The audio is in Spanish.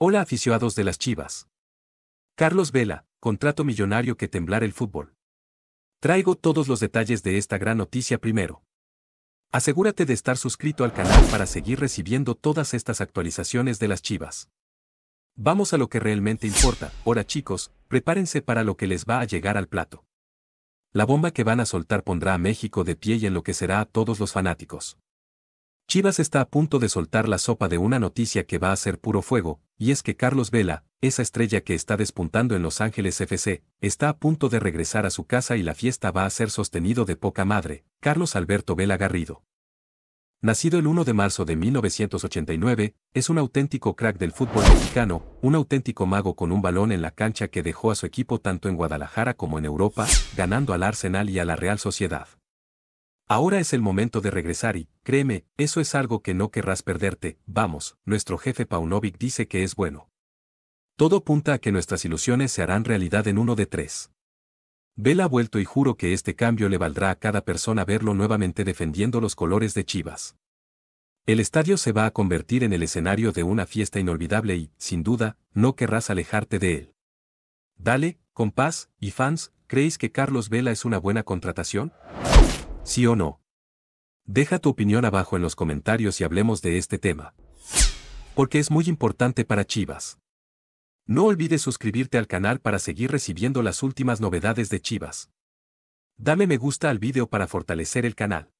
Hola aficionados de las Chivas. Carlos Vela, contrato millonario que temblar el fútbol. Traigo todos los detalles de esta gran noticia primero. Asegúrate de estar suscrito al canal para seguir recibiendo todas estas actualizaciones de las Chivas. Vamos a lo que realmente importa, ahora chicos, prepárense para lo que les va a llegar al plato. La bomba que van a soltar pondrá a México de pie y enloquecerá a todos los fanáticos. Chivas está a punto de soltar la sopa de una noticia que va a ser puro fuego, y es que Carlos Vela, esa estrella que está despuntando en Los Ángeles FC, está a punto de regresar a su casa y la fiesta va a ser sostenido de poca madre, Carlos Alberto Vela Garrido. Nacido el 1 de marzo de 1989, es un auténtico crack del fútbol mexicano, un auténtico mago con un balón en la cancha que dejó a su equipo tanto en Guadalajara como en Europa, ganando al Arsenal y a la Real Sociedad. Ahora es el momento de regresar y, Créeme, eso es algo que no querrás perderte, vamos, nuestro jefe Paunovic dice que es bueno. Todo punta a que nuestras ilusiones se harán realidad en uno de tres. Vela ha vuelto y juro que este cambio le valdrá a cada persona verlo nuevamente defendiendo los colores de Chivas. El estadio se va a convertir en el escenario de una fiesta inolvidable y, sin duda, no querrás alejarte de él. Dale, compás, y fans, ¿creéis que Carlos Vela es una buena contratación? ¿Sí o no? Deja tu opinión abajo en los comentarios y hablemos de este tema. Porque es muy importante para Chivas. No olvides suscribirte al canal para seguir recibiendo las últimas novedades de Chivas. Dame me gusta al video para fortalecer el canal.